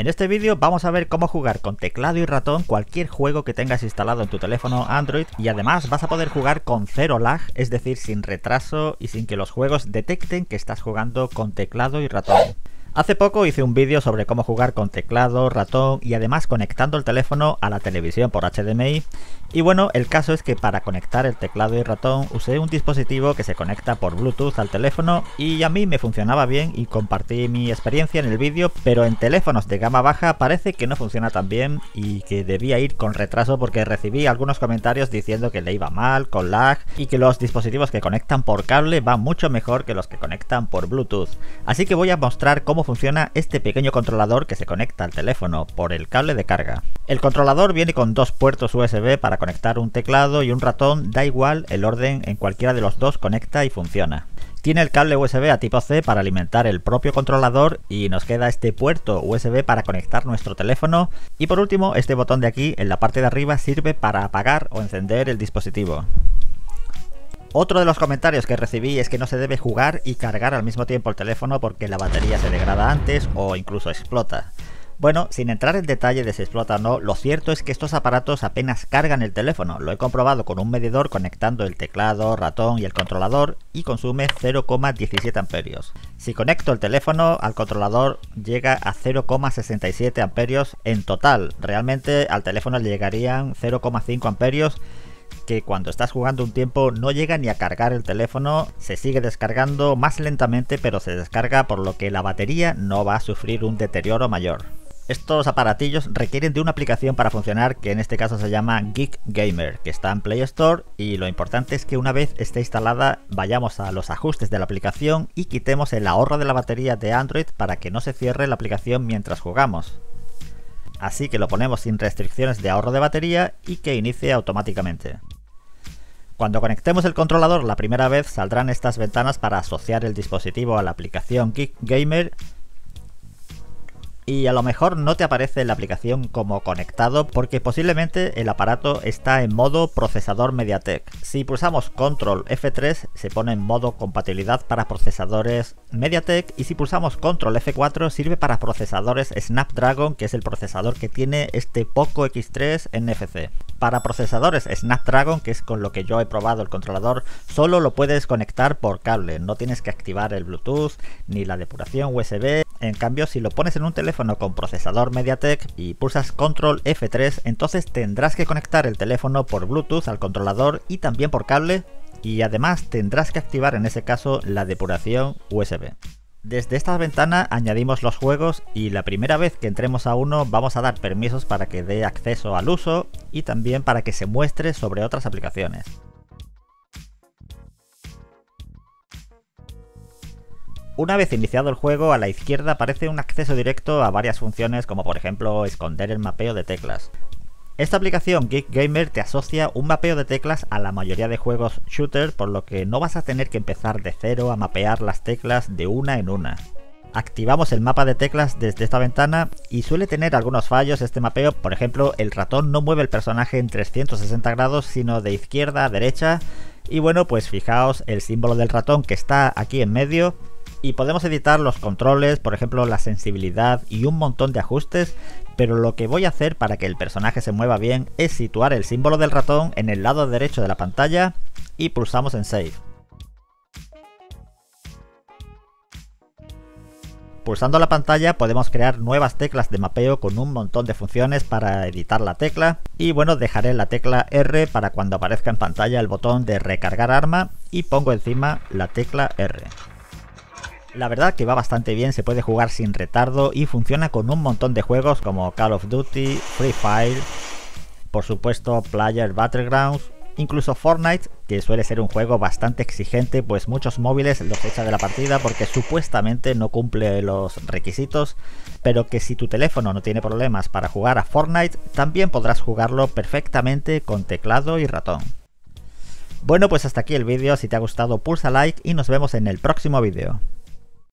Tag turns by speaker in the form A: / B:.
A: En este vídeo vamos a ver cómo jugar con teclado y ratón cualquier juego que tengas instalado en tu teléfono Android y además vas a poder jugar con cero lag, es decir, sin retraso y sin que los juegos detecten que estás jugando con teclado y ratón. Hace poco hice un vídeo sobre cómo jugar con teclado, ratón y además conectando el teléfono a la televisión por HDMI y bueno, el caso es que para conectar el teclado y ratón usé un dispositivo que se conecta por Bluetooth al teléfono y a mí me funcionaba bien y compartí mi experiencia en el vídeo, pero en teléfonos de gama baja parece que no funciona tan bien y que debía ir con retraso porque recibí algunos comentarios diciendo que le iba mal, con lag y que los dispositivos que conectan por cable van mucho mejor que los que conectan por Bluetooth. Así que voy a mostrar cómo funciona este pequeño controlador que se conecta al teléfono por el cable de carga. El controlador viene con dos puertos USB para conectar un teclado y un ratón, da igual el orden en cualquiera de los dos conecta y funciona. Tiene el cable USB a tipo C para alimentar el propio controlador y nos queda este puerto USB para conectar nuestro teléfono. Y por último, este botón de aquí en la parte de arriba sirve para apagar o encender el dispositivo. Otro de los comentarios que recibí es que no se debe jugar y cargar al mismo tiempo el teléfono porque la batería se degrada antes o incluso explota. Bueno, sin entrar en detalle de si explota o no, lo cierto es que estos aparatos apenas cargan el teléfono. Lo he comprobado con un medidor conectando el teclado, ratón y el controlador y consume 0,17 amperios. Si conecto el teléfono al controlador llega a 0,67 amperios en total. Realmente al teléfono le llegarían 0,5 amperios que cuando estás jugando un tiempo no llega ni a cargar el teléfono, se sigue descargando más lentamente pero se descarga por lo que la batería no va a sufrir un deterioro mayor. Estos aparatillos requieren de una aplicación para funcionar que en este caso se llama Geek Gamer, que está en Play Store y lo importante es que una vez esté instalada vayamos a los ajustes de la aplicación y quitemos el ahorro de la batería de Android para que no se cierre la aplicación mientras jugamos así que lo ponemos sin restricciones de ahorro de batería y que inicie automáticamente. Cuando conectemos el controlador la primera vez saldrán estas ventanas para asociar el dispositivo a la aplicación Geek Gamer y a lo mejor no te aparece la aplicación como conectado porque posiblemente el aparato está en modo procesador MediaTek. Si pulsamos Control F3 se pone en modo compatibilidad para procesadores MediaTek y si pulsamos Control F4 sirve para procesadores Snapdragon que es el procesador que tiene este Poco X3 NFC. Para procesadores Snapdragon que es con lo que yo he probado el controlador solo lo puedes conectar por cable, no tienes que activar el Bluetooth ni la depuración USB en cambio, si lo pones en un teléfono con procesador MediaTek y pulsas Control F3, entonces tendrás que conectar el teléfono por Bluetooth al controlador y también por cable y además tendrás que activar en ese caso la depuración USB. Desde esta ventana añadimos los juegos y la primera vez que entremos a uno vamos a dar permisos para que dé acceso al uso y también para que se muestre sobre otras aplicaciones. Una vez iniciado el juego, a la izquierda aparece un acceso directo a varias funciones como por ejemplo esconder el mapeo de teclas. Esta aplicación Geek Gamer te asocia un mapeo de teclas a la mayoría de juegos shooter, por lo que no vas a tener que empezar de cero a mapear las teclas de una en una. Activamos el mapa de teclas desde esta ventana y suele tener algunos fallos este mapeo, por ejemplo el ratón no mueve el personaje en 360 grados sino de izquierda a derecha y bueno pues fijaos el símbolo del ratón que está aquí en medio y podemos editar los controles, por ejemplo la sensibilidad y un montón de ajustes, pero lo que voy a hacer para que el personaje se mueva bien es situar el símbolo del ratón en el lado derecho de la pantalla y pulsamos en Save. Pulsando la pantalla podemos crear nuevas teclas de mapeo con un montón de funciones para editar la tecla y bueno dejaré la tecla R para cuando aparezca en pantalla el botón de recargar arma y pongo encima la tecla R. La verdad que va bastante bien, se puede jugar sin retardo y funciona con un montón de juegos como Call of Duty, Free Fire, por supuesto Player Battlegrounds, incluso Fortnite, que suele ser un juego bastante exigente, pues muchos móviles los echa de la partida porque supuestamente no cumple los requisitos, pero que si tu teléfono no tiene problemas para jugar a Fortnite, también podrás jugarlo perfectamente con teclado y ratón. Bueno, pues hasta aquí el vídeo, si te ha gustado pulsa like y nos vemos en el próximo vídeo.